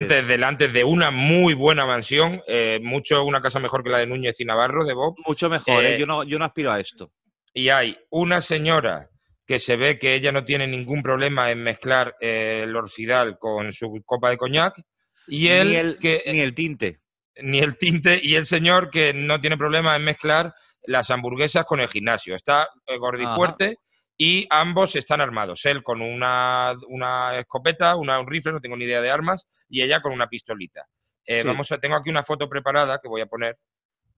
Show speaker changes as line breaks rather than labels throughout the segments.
...delante de una muy buena mansión, eh, mucho una casa mejor que la de Núñez y Navarro de Bob. Mucho mejor, ¿eh? Eh, yo,
no, yo no aspiro a esto.
Y hay una señora que se ve que ella no tiene ningún problema en mezclar el orfidal con su copa de coñac. Y él, el, que, ni el tinte. Ni el tinte. Y el señor que no tiene problema en mezclar las hamburguesas con el gimnasio. Está gordifuerte y ambos están armados, él con una, escopeta, una, un rifle, no tengo ni idea de armas, y ella con una pistolita. Eh, vamos tengo aquí una foto preparada que voy a poner.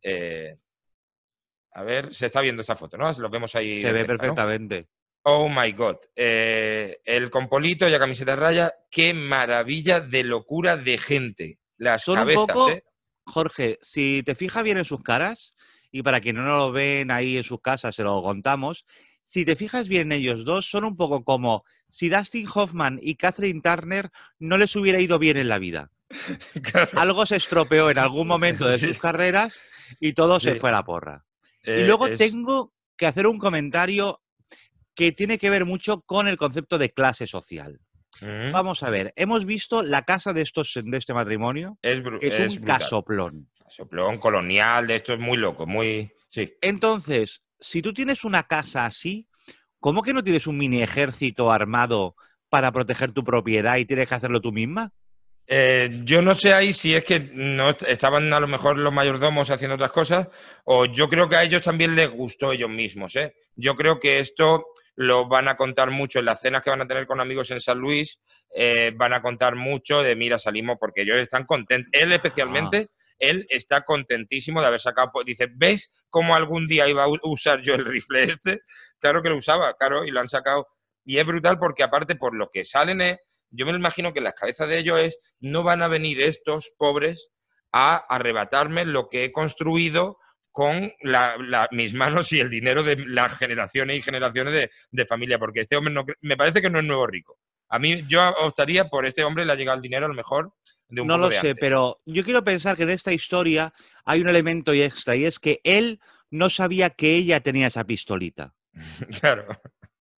Eh, a ver, se está viendo esta foto, ¿no? los vemos ahí. Se ve
perfectamente.
Oh my God. Eh, el compolito y la camiseta raya, qué maravilla de locura
de gente.
Las cabezas, ¿eh?
Jorge, si te fijas bien en sus caras, y para quienes no lo ven ahí en sus casas, se lo contamos, si te fijas bien ellos dos, son un poco como si Dustin Hoffman y Catherine Turner no les hubiera ido bien en la vida. Algo se estropeó en algún momento de sus carreras y todo se fue a la porra. y eh, luego tengo que hacer un comentario que tiene que ver mucho con el concepto de clase social. Mm. Vamos a ver, hemos visto la casa de, estos, de este matrimonio, es, que es, un casoplón.
Casoplón colonial, de esto es muy loco,
muy... Sí. Entonces, si tú tienes una casa así, ¿cómo que no tienes un mini ejército armado para proteger tu propiedad y tienes que hacerlo tú misma? Eh,
yo no sé ahí si es que no estaban a lo mejor los mayordomos haciendo otras cosas, o yo creo que a ellos también les gustó ellos mismos. ¿eh? Yo creo que esto lo van a contar mucho en las cenas que van a tener con amigos en San Luis, eh, van a contar mucho de mira, salimos porque ellos están contentos, él ah. especialmente él está contentísimo de haber sacado, pues, dice, ¿ves cómo algún día iba a usar yo el rifle este? Claro que lo usaba, claro, y lo han sacado. Y es brutal porque aparte por lo que salen eh, yo me imagino que la cabeza de ellos es, no van a venir estos pobres a arrebatarme lo que he construido con mis manos y el dinero de las generaciones y generaciones de, familia, porque este hombre me parece que no es nuevo rico. A mí yo optaría por este hombre, le ha llegado el dinero a lo mejor,
no lo sé, pero yo quiero pensar que en esta historia hay un elemento extra y es que él no sabía que ella tenía esa pistolita. claro.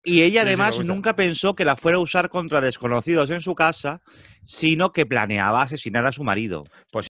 Y ella además nunca pensó que la fuera a usar contra desconocidos en su casa, sino que planeaba asesinar a su marido. Pues